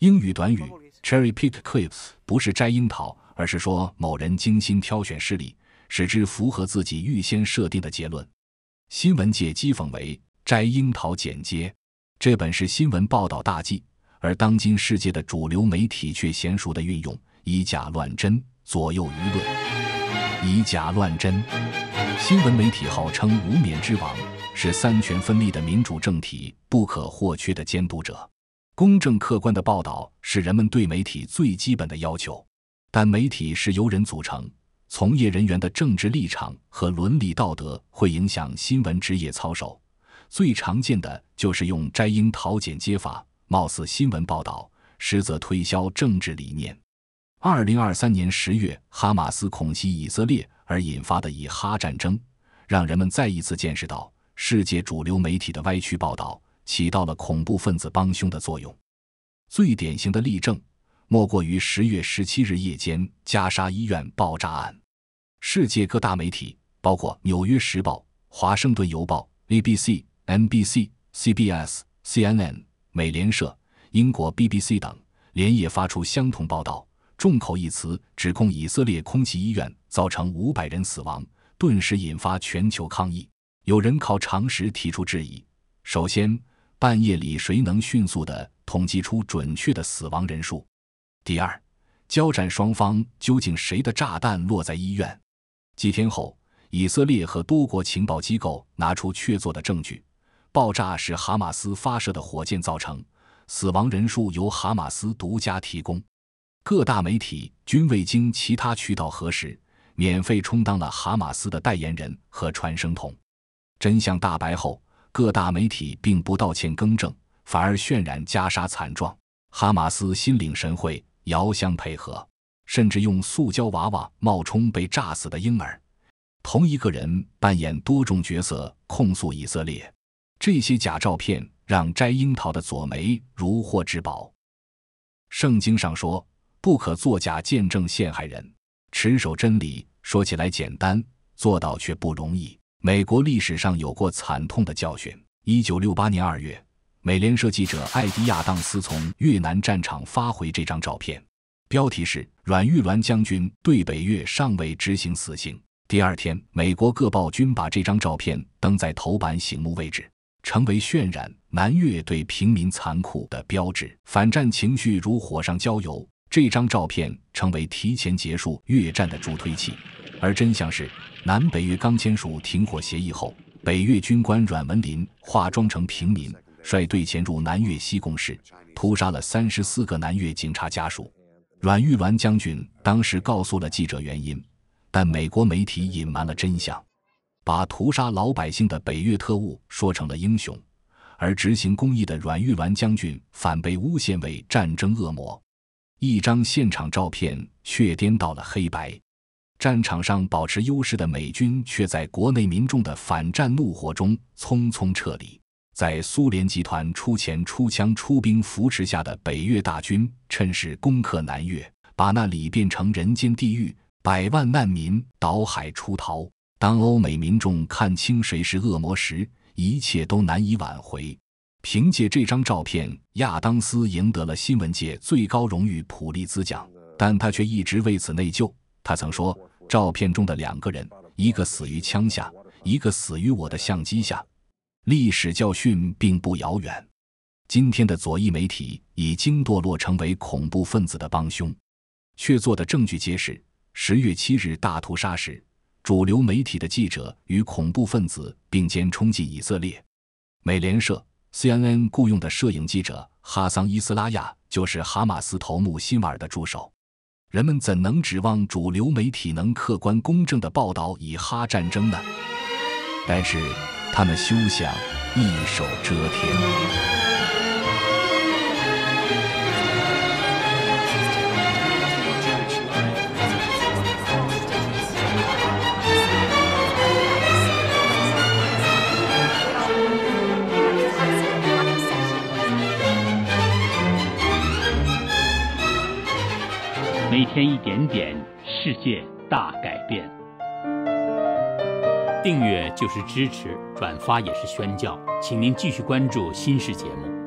英语短语 "cherry pick clips" 不是摘樱桃，而是说某人精心挑选事例，使之符合自己预先设定的结论。新闻界讥讽为“摘樱桃剪接”，这本是新闻报道大忌，而当今世界的主流媒体却娴熟地运用“以假乱真”，左右舆论。以假乱真，新闻媒体号称“无冕之王”，是三权分立的民主政体不可或缺的监督者。公正客观的报道是人们对媒体最基本的要求，但媒体是由人组成，从业人员的政治立场和伦理道德会影响新闻职业操守。最常见的就是用摘樱桃剪接法，貌似新闻报道，实则推销政治理念。二零二三年十月，哈马斯恐袭以色列而引发的以哈战争，让人们再一次见识到世界主流媒体的歪曲报道。起到了恐怖分子帮凶的作用，最典型的例证，莫过于十月十七日夜间加沙医院爆炸案。世界各大媒体，包括《纽约时报》《华盛顿邮报》ABC、NBC、CBS、CNN、美联社、英国 BBC 等，连夜发出相同报道，众口一词指控以色列空袭医院，造成五百人死亡，顿时引发全球抗议。有人靠常识提出质疑：首先。半夜里，谁能迅速地统计出准确的死亡人数？第二，交战双方究竟谁的炸弹落在医院？几天后，以色列和多国情报机构拿出确凿的证据，爆炸是哈马斯发射的火箭造成，死亡人数由哈马斯独家提供。各大媒体均未经其他渠道核实，免费充当了哈马斯的代言人和传声筒。真相大白后。各大媒体并不道歉更正，反而渲染加沙惨状。哈马斯心领神会，遥相配合，甚至用塑胶娃娃冒充被炸死的婴儿，同一个人扮演多种角色控诉以色列。这些假照片让摘樱桃的左梅如获至宝。圣经上说：“不可作假见证陷害人，持守真理。”说起来简单，做到却不容易。美国历史上有过惨痛的教训。一九六八年二月，美联社记者艾迪亚当斯从越南战场发回这张照片，标题是“阮玉鸾将军对北越尚未执行死刑”。第二天，美国各报均把这张照片登在头版醒目位置，成为渲染南越对平民残酷的标志。反战情绪如火上浇油，这张照片成为提前结束越战的助推器。而真相是，南北越刚签署停火协议后，北越军官阮文林化妆成平民，率队潜入南越西贡市，屠杀了三十四个南越警察家属。阮玉环将军当时告诉了记者原因，但美国媒体隐瞒了真相，把屠杀老百姓的北越特务说成了英雄，而执行公义的阮玉环将军反被诬陷为战争恶魔。一张现场照片却颠倒了黑白。战场上保持优势的美军却在国内民众的反战怒火中匆匆撤离，在苏联集团出钱出枪出兵扶持下的北越大军趁势攻克南越，把那里变成人间地狱，百万难民倒海出逃。当欧美民众看清谁是恶魔时，一切都难以挽回。凭借这张照片，亚当斯赢得了新闻界最高荣誉普利兹奖，但他却一直为此内疚。他曾说。照片中的两个人，一个死于枪下，一个死于我的相机下。历史教训并不遥远。今天的左翼媒体已经堕落成为恐怖分子的帮凶，确凿的证据揭示：十月七日大屠杀时，主流媒体的记者与恐怖分子并肩冲进以色列。美联社、CNN 雇用的摄影记者哈桑·伊斯拉亚就是哈马斯头目辛瓦尔的助手。人们怎能指望主流媒体能客观公正地报道以哈战争呢？但是，他们休想一手遮天。一点点，世界大改变。订阅就是支持，转发也是宣教。请您继续关注《新视》节目。